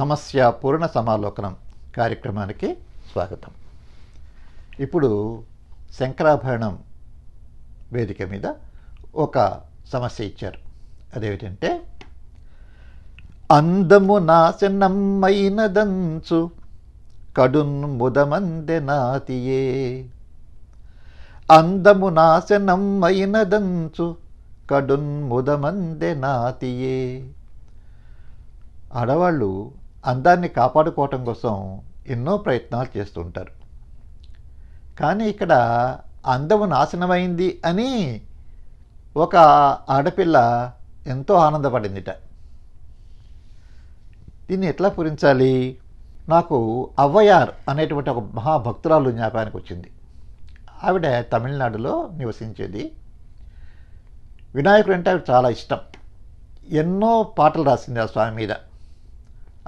సమస్య పూర్ణ సమాలోకనం కార్యక్రమానికి స్వాగతం ఇప్పుడు శంకరాభరణం వేదిక మీద ఒక సమస్య ఇచ్చారు అదేమిటంటే అందము నాశనమ్మైనదంచు కడున్ ముదమందె నాతియే అందము నాశనమ్మైనదంచు కడున్ ముదమందె నాతియే ఆడవాళ్ళు అందాన్ని కాపాడుకోవటం కోసం ఎన్నో ప్రయత్నాలు చేస్తుంటారు కానీ ఇక్కడ అందము నాశనమైంది అని ఒక ఆడపిల్ల ఎంతో ఆనందపడిందిట దీన్ని ఎట్లా పూరించాలి నాకు అవ్వయార్ అనేటువంటి ఒక మహాభక్తురాలు జ్ఞాపానికి వచ్చింది ఆవిడ తమిళనాడులో నివసించేది వినాయకుడు అంటే ఆవిడ చాలా ఇష్టం ఎన్నో పాటలు రాసింది ఆ స్వామి మీద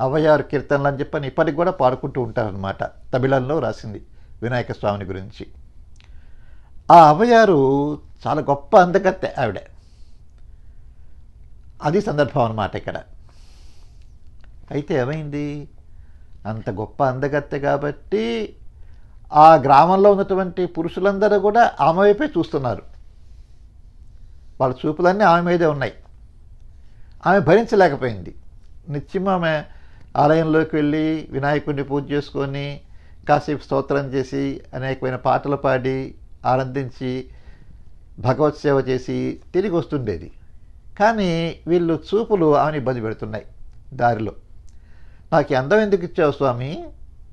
అవ్వయారు కీర్తనలు అని చెప్పని ఇప్పటికి కూడా పాడుకుంటూ ఉంటారనమాట తమిళంలో రాసింది వినాయక స్వామిని గురించి ఆ అవ్వయారు చాలా గొప్ప అందగత్తె ఆవిడ అది సందర్భం అనమాట ఇక్కడ అయితే ఏమైంది అంత గొప్ప అందగత్తె కాబట్టి ఆ గ్రామంలో ఉన్నటువంటి పురుషులందరూ కూడా ఆమె వైపే చూస్తున్నారు వాళ్ళ చూపులన్నీ ఆమె మీదే ఉన్నాయి ఆమె భరించలేకపోయింది నిత్యం ఆమె ఆలయంలోకి వెళ్ళి వినాయకుడిని పూజ చేసుకొని కాసేపు స్తోత్రం చేసి అనేకమైన పాటలు పాడి ఆనందించి భగవత్ సేవ చేసి తిరిగి వస్తుండేది కానీ వీళ్ళు చూపులు ఆమెను ఇబ్బంది పెడుతున్నాయి దారిలో నాకు అందం ఎందుకు ఇచ్చావు స్వామి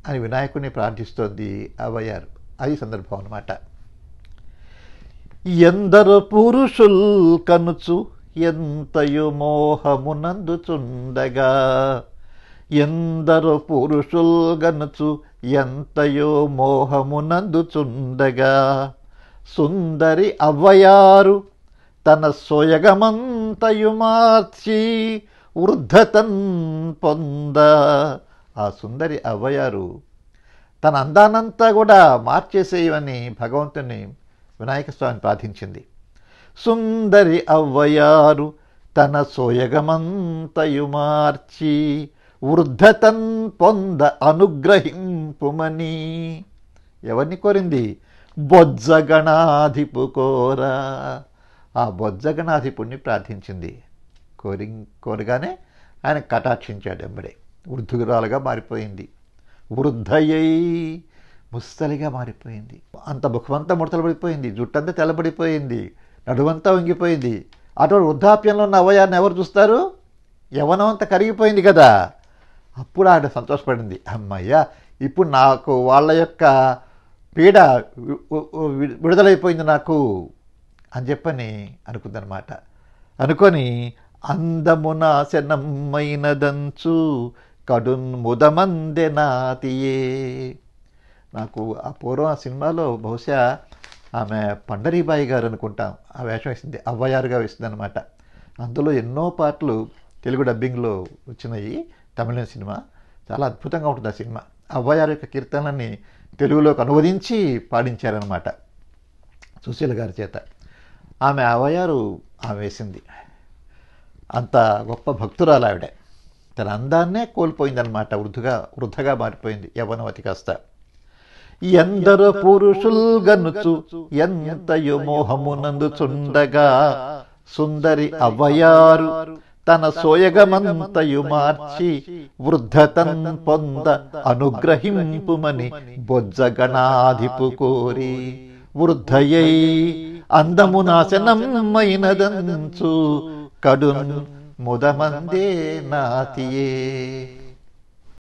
అని వినాయకుడిని ప్రార్థిస్తోంది అవయ్యారు అది సందర్భం అనమాట ఎందరు పురుషుల్ కనుచు ఎంతయు మోహమునందుచుండగా ఎందరు పురుషుల్గనుచు ఎంతయో మోహమునందుచుండగా సుందరి అవ్వయారు తన మార్చి వృద్ధతన్ పొంద ఆ సుందరి అవ్వయారు తన అందానంతా కూడా మార్చేసేయమని భగవంతుని వినాయక స్వామిని ప్రార్థించింది సుందరి అవ్వయారు తన సోయగమంతయు మార్చి వృద్ధతన్ పొంద అనుగ్రహింపుమని ఎవరిని కోరింది బొజ్జగణాధిపు కోరా ఆ బొజ్జగణాధిపుణ్ణి ప్రార్థించింది కోరి కోరగానే ఆయన కటాక్షించాడు ఎంబడే వృద్ధురాలుగా మారిపోయింది వృద్ధయ్యై ముస్తలిగా మారిపోయింది అంత ముఖమంతా ముడతలు పడిపోయింది జుట్టంతా తెల్లబడిపోయింది నడువంతా వంగిపోయింది అటువంటి వృద్ధాప్యంలో ఉన్న అవయాన్ని ఎవరు చూస్తారు యవనం అంతా కరిగిపోయింది కదా అప్పుడు ఆవిడ సంతోషపడింది అమ్మయ్యా ఇప్పుడు నాకు వాళ్ళ యొక్క పీడ విడుదలైపోయింది నాకు అని చెప్పని అనుకుందనమాట అనుకొని అందమున శనమ్మైనదంచు కడున్ ముదమందె నాతియే నాకు ఆ పూర్వం ఆ సినిమాలో బహుశా ఆమె పండరీబాయి గారు అనుకుంటాం ఆ వేషం వేసింది అవ్వయారుగా వేసింది అనమాట అందులో ఎన్నో పాటలు తెలుగు డబ్బింగ్లో వచ్చినాయి తమిళ సినిమా చాలా అద్భుతంగా ఉంటుంది ఆ సినిమా అవ్వయారు యొక్క కీర్తనని తెలుగులోకి అనువదించి పాడించారనమాట సుశీల గారి చేత ఆమె అవ్వయారు ఆమె వేసింది అంత గొప్ప భక్తురాలు ఆవిడ తన అందాన్నే కోల్పోయిందనమాట వృద్ధుగా వృద్ధగా మారిపోయింది యవనవతి కాస్త ఎందరో పురుషుల్ గనుచు ఎంతయు చుండగా సుందరి అవ్వయారు తన సోయగమంతయు మార్చి వృద్ధతన్ పొంద అనుగ్రహింపుమని బొజ్జగణాధిపు కోరి వృద్ధయై అందము నాశనమైనదంచు కడున్ ముదమందే నాతియే